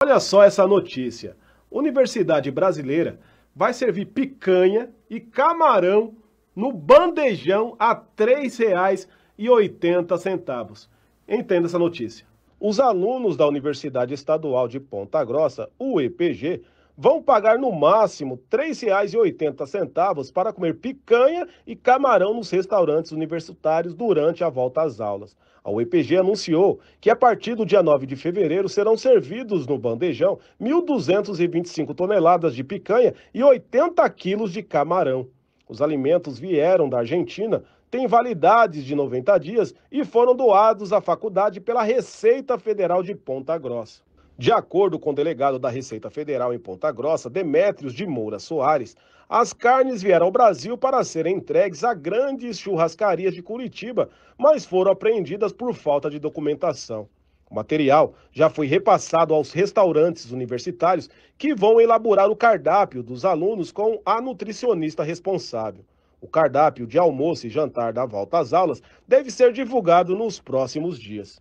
Olha só essa notícia. Universidade brasileira vai servir picanha e camarão no bandejão a R$ 3,80. Entenda essa notícia. Os alunos da Universidade Estadual de Ponta Grossa, UEPG, vão pagar no máximo R$ 3,80 para comer picanha e camarão nos restaurantes universitários durante a volta às aulas. A UEPG anunciou que a partir do dia 9 de fevereiro serão servidos no bandejão 1.225 toneladas de picanha e 80 quilos de camarão. Os alimentos vieram da Argentina, têm validades de 90 dias e foram doados à faculdade pela Receita Federal de Ponta Grossa. De acordo com o delegado da Receita Federal em Ponta Grossa, Demétrios de Moura Soares, as carnes vieram ao Brasil para serem entregues a grandes churrascarias de Curitiba, mas foram apreendidas por falta de documentação. O material já foi repassado aos restaurantes universitários que vão elaborar o cardápio dos alunos com a nutricionista responsável. O cardápio de almoço e jantar da volta às aulas deve ser divulgado nos próximos dias.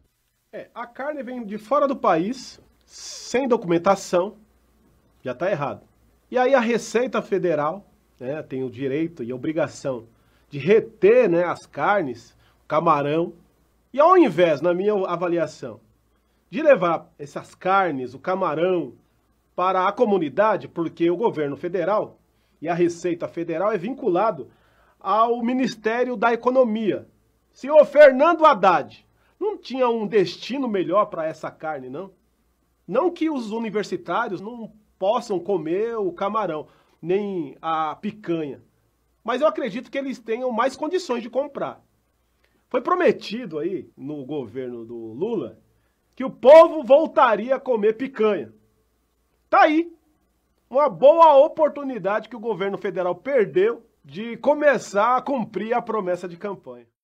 É, a carne vem de fora do país, sem documentação, já está errado. E aí a Receita Federal né, tem o direito e obrigação de reter né, as carnes, o camarão, e ao invés, na minha avaliação, de levar essas carnes, o camarão, para a comunidade, porque o governo federal e a Receita Federal é vinculado ao Ministério da Economia. Senhor Fernando Haddad, não tinha um destino melhor para essa carne, não? Não que os universitários não possam comer o camarão, nem a picanha, mas eu acredito que eles tenham mais condições de comprar. Foi prometido aí no governo do Lula que o povo voltaria a comer picanha. Tá aí uma boa oportunidade que o governo federal perdeu de começar a cumprir a promessa de campanha.